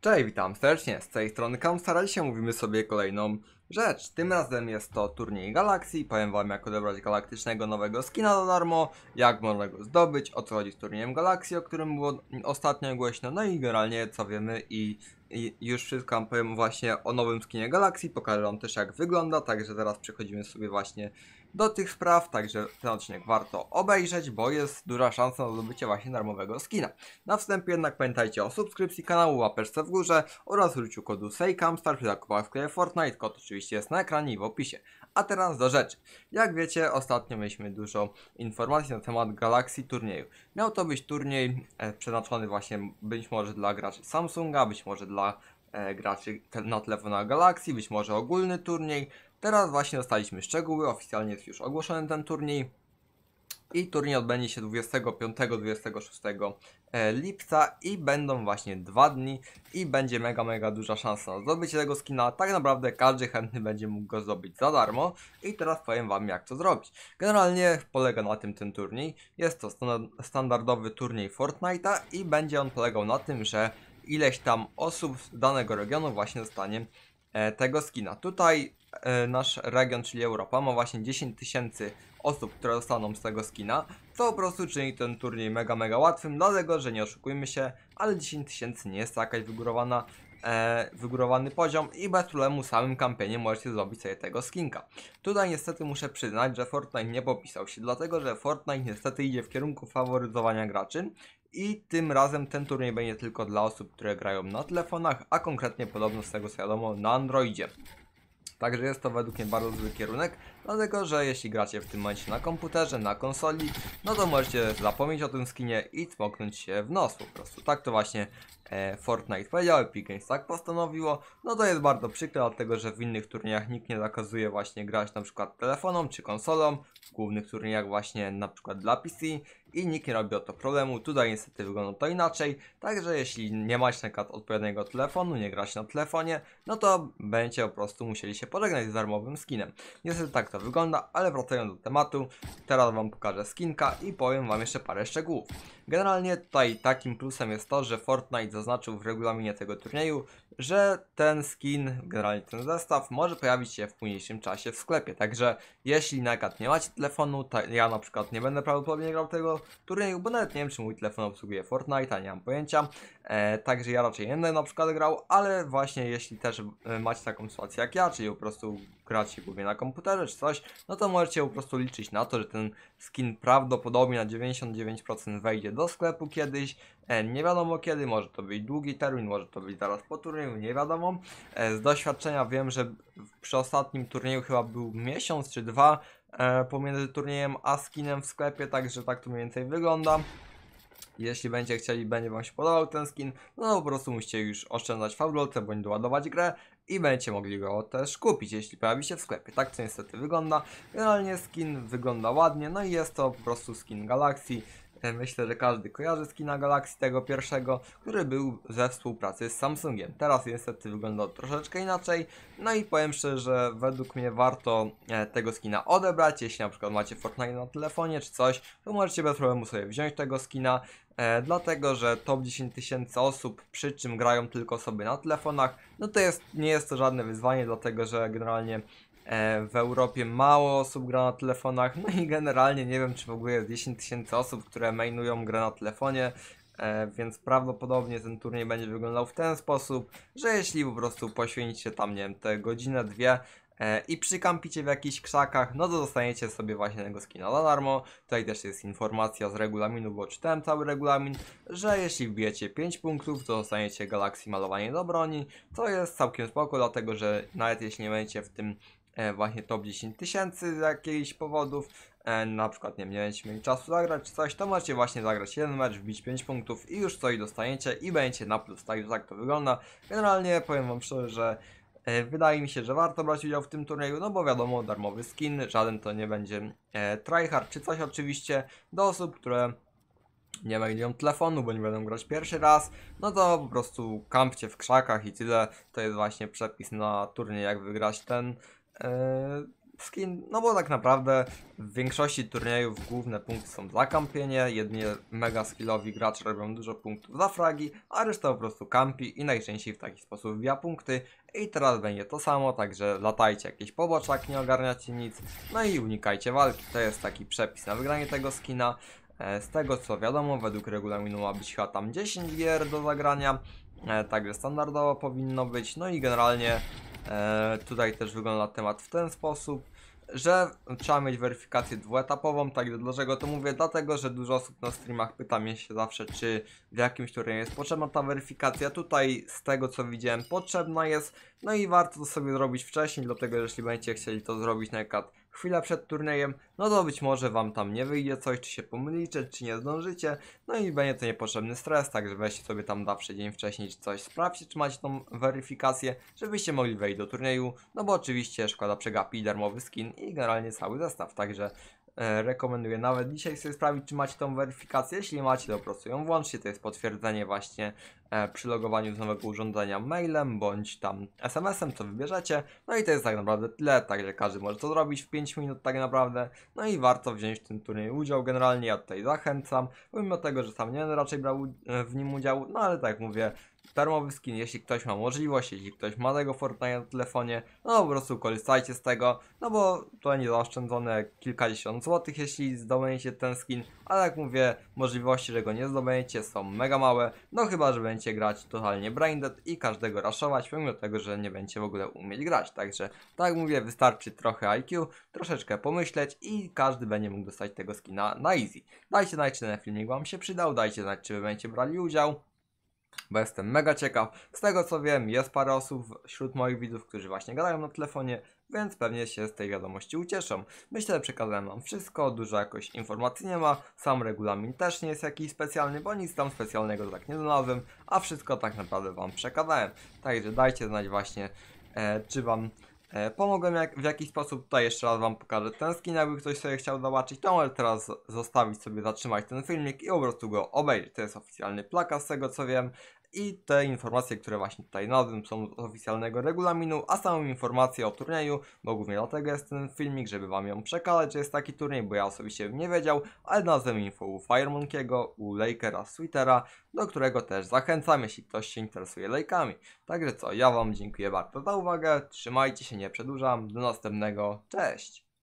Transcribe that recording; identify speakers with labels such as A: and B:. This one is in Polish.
A: Cześć, witam serdecznie, z tej strony Kamstar, dzisiaj mówimy sobie kolejną rzecz. Tym razem jest to turniej galakcji, powiem wam jak odebrać galaktycznego nowego skina za darmo, jak można go zdobyć, o co chodzi z turniejem galakcji, o którym było ostatnio głośno, no i generalnie co wiemy i, i już wszystko wam powiem właśnie o nowym skinie galakcji, pokażę wam też jak wygląda, także teraz przechodzimy sobie właśnie do tych spraw, także ten odcinek warto obejrzeć, bo jest duża szansa na zdobycie właśnie darmowego skina. Na wstępie jednak pamiętajcie o subskrypcji kanału, łapeczce w górze oraz użyciu kodu SEIKAMSTAR przy zakupach w sklepie Fortnite, kod oczywiście jest na ekranie i w opisie. A teraz do rzeczy. Jak wiecie, ostatnio mieliśmy dużo informacji na temat Galaxy turnieju. Miał to być turniej e, przeznaczony właśnie być może dla graczy Samsunga, być może dla e, graczy te, na telefonach Galaxy, być może ogólny turniej, Teraz właśnie dostaliśmy szczegóły, oficjalnie jest już ogłoszony ten turniej. I turniej odbędzie się 25-26 e, lipca i będą właśnie dwa dni i będzie mega, mega duża szansa na zdobycie tego skina. Tak naprawdę każdy chętny będzie mógł go zdobyć za darmo i teraz powiem Wam jak to zrobić. Generalnie polega na tym ten turniej. Jest to standardowy turniej Fortnite'a i będzie on polegał na tym, że ileś tam osób z danego regionu właśnie dostanie e, tego skina. Tutaj E, nasz region, czyli Europa, ma właśnie 10 tysięcy osób, które dostaną z tego skina, co po prostu czyni ten turniej mega, mega łatwym, dlatego, że nie oszukujmy się, ale 10 tysięcy nie jest jakaś wygórowana e, wygórowany poziom i bez problemu samym kampanie możecie zrobić sobie tego skinka. Tutaj niestety muszę przyznać, że Fortnite nie popisał się, dlatego że Fortnite niestety idzie w kierunku faworyzowania graczy i tym razem ten turniej będzie tylko dla osób, które grają na telefonach, a konkretnie podobno z tego co wiadomo na Androidzie. Także jest to według mnie bardzo zły kierunek. Dlatego, że jeśli gracie w tym momencie na komputerze, na konsoli, no to możecie zapomnieć o tym skinie i cmoknąć się w nos po prostu. Tak to właśnie e, Fortnite powiedział, Epic Games tak postanowiło. No to jest bardzo przykre, dlatego że w innych turniejach nikt nie zakazuje właśnie grać na przykład telefonom czy konsolą. W głównych turniejach właśnie na przykład dla PC i nikt nie robi o to problemu. Tutaj niestety wygląda to inaczej. Także jeśli nie macie na przykład odpowiedniego telefonu, nie gracie na telefonie, no to będziecie po prostu musieli się pożegnać z darmowym skinem. Niestety tak to wygląda, ale wracając do tematu, teraz wam pokażę skinka i powiem wam jeszcze parę szczegółów. Generalnie tutaj takim plusem jest to, że Fortnite zaznaczył w regulaminie tego turnieju, że ten skin, generalnie ten zestaw może pojawić się w późniejszym czasie w sklepie, także jeśli na nie macie telefonu, ja na przykład nie będę prawdopodobnie grał tego turnieju, bo nawet nie wiem czy mój telefon obsługuje a nie mam pojęcia, e, także ja raczej nie będę na przykład grał, ale właśnie jeśli też e, macie taką sytuację jak ja, czyli po prostu gracie głównie na komputerze, czy coś, no to możecie po prostu liczyć na to, że ten skin prawdopodobnie na 99% wejdzie do sklepu kiedyś. E, nie wiadomo kiedy, może to być długi termin, może to być zaraz po turnieju, nie wiadomo. E, z doświadczenia wiem, że przy ostatnim turnieju chyba był miesiąc czy dwa e, pomiędzy turniejem a skinem w sklepie, także tak to mniej więcej wygląda. Jeśli będzie chcieli, będzie wam się podobał ten skin, no to po prostu musicie już oszczędzać fabulce bądź doładować grę i będziecie mogli go też kupić, jeśli pojawi się w sklepie. Tak to niestety wygląda. Generalnie skin wygląda ładnie, no i jest to po prostu skin Galaxii. E, myślę, że każdy kojarzy skina Galaxy tego pierwszego, który był ze współpracy z Samsungiem. Teraz niestety wygląda troszeczkę inaczej. No i powiem szczerze, że według mnie warto e, tego skina odebrać. Jeśli na przykład macie Fortnite na telefonie czy coś, to możecie bez problemu sobie wziąć tego skina. E, dlatego, że top 10 tysięcy osób, przy czym grają tylko sobie na telefonach, no to jest, nie jest to żadne wyzwanie, dlatego że generalnie E, w Europie mało osób gra na telefonach, no i generalnie nie wiem, czy w ogóle jest 10 tysięcy osób, które mainują grę na telefonie, e, więc prawdopodobnie ten turniej będzie wyglądał w ten sposób, że jeśli po prostu poświęcicie tam, nie wiem, te godzinę, dwie e, i przykampicie w jakichś krzakach, no to dostaniecie sobie właśnie tego skina za darmo. Tutaj też jest informacja z regulaminu, bo czytałem cały regulamin, że jeśli wbijecie 5 punktów, to dostaniecie galaksy malowanie do broni. To jest całkiem spoko, dlatego że nawet jeśli nie będziecie w tym E, właśnie top 10 tysięcy z jakichś powodów, e, na przykład nie mieliśmy czasu zagrać czy coś, to macie właśnie zagrać jeden mecz, wbić 5 punktów i już coś dostaniecie i będziecie na plus, tak, tak to wygląda. Generalnie powiem wam szczerze, że e, Wydaje mi się, że warto brać udział w tym turnieju, no bo wiadomo, darmowy skin, żaden to nie będzie e, tryhard czy coś oczywiście do osób, które nie mają telefonu, bo nie będą grać pierwszy raz, no to po prostu kampcie w krzakach i tyle. To jest właśnie przepis na turniej, jak wygrać ten Yy, skin, no bo tak naprawdę w większości turniejów główne punkty są za kampienie, jedni mega skillowi gracze robią dużo punktów za fragi, a reszta po prostu kampi i najczęściej w taki sposób wbija punkty i teraz będzie to samo, także latajcie jakieś poboczak, nie ogarniacie nic, no i unikajcie walki, to jest taki przepis na wygranie tego skina. E, z tego co wiadomo, według regulaminu ma być chyba tam 10 gier do zagrania, e, także standardowo powinno być, no i generalnie E, tutaj też wygląda temat w ten sposób, że trzeba mieć weryfikację dwuetapową, tak dlaczego to mówię? Dlatego, że dużo osób na streamach pyta mnie się zawsze, czy w jakimś turnieju jest potrzebna ta weryfikacja. Tutaj z tego co widziałem potrzebna jest, no i warto to sobie zrobić wcześniej, dlatego że jeśli będziecie chcieli to zrobić na przykład chwila przed turniejem, no to być może wam tam nie wyjdzie coś, czy się pomylicie, czy nie zdążycie, no i będzie to niepotrzebny stres, także weźcie sobie tam zawsze dzień wcześniej czy coś, sprawdźcie czy macie tą weryfikację, żebyście mogli wejść do turnieju, no bo oczywiście szkoda przegapi darmowy skin i generalnie cały zestaw, także E, rekomenduję. Nawet dzisiaj chcę sprawdzić, czy macie tą weryfikację. Jeśli macie, to po prostu ją włączcie. To jest potwierdzenie właśnie e, przy logowaniu z nowego urządzenia mailem bądź tam SMS-em, co wybierzecie. No i to jest tak naprawdę tyle, także każdy może to zrobić w 5 minut tak naprawdę. No i warto wziąć w tym turnieju udział. Generalnie ja tutaj zachęcam, pomimo tego, że sam nie będę raczej brał e, w nim udziału, no ale tak mówię, darmowy skin, jeśli ktoś ma możliwość, jeśli ktoś ma tego Fortnite na telefonie, no po prostu korzystajcie z tego, no bo to nie zaoszczędzone kilkadziesiąt złotych, jeśli zdobędziecie ten skin, ale tak jak mówię, możliwości, że go nie zdobędziecie są mega małe, no chyba, że będziecie grać totalnie braindead i każdego raszować, pomimo tego, że nie będziecie w ogóle umieć grać, także tak jak mówię, wystarczy trochę IQ, troszeczkę pomyśleć i każdy będzie mógł dostać tego skina na easy. Dajcie znać, czy ten filmik Wam się przydał, dajcie znać, czy Wy będziecie brali udział, bo jestem mega ciekaw. Z tego co wiem, jest parę osób wśród moich widzów, którzy właśnie gadają na telefonie, więc pewnie się z tej wiadomości ucieszą. Myślę, że przekazałem wam wszystko, dużo jakoś informacji nie ma, sam regulamin też nie jest jakiś specjalny, bo nic tam specjalnego tak nie znalazłem, a wszystko tak naprawdę wam przekazałem. Także dajcie znać właśnie, e, czy wam E, pomogłem jak, w jakiś sposób, tutaj jeszcze raz wam pokażę ten skin, jakby ktoś sobie chciał zobaczyć, to ale teraz zostawić sobie, zatrzymać ten filmik i po prostu go obejrzeć. To jest oficjalny plakat z tego co wiem, i te informacje, które właśnie tutaj nazywam są z oficjalnego regulaminu, a samą informację o turnieju, bo głównie dlatego jest ten filmik, żeby Wam ją przekazać, że jest taki turniej, bo ja osobiście bym nie wiedział, ale nazwę info u Firemonkiego, u Lakera Sweetera, do którego też zachęcam, jeśli ktoś się interesuje lejkami. Także co, ja Wam dziękuję bardzo za uwagę, trzymajcie się, nie przedłużam, do następnego, cześć!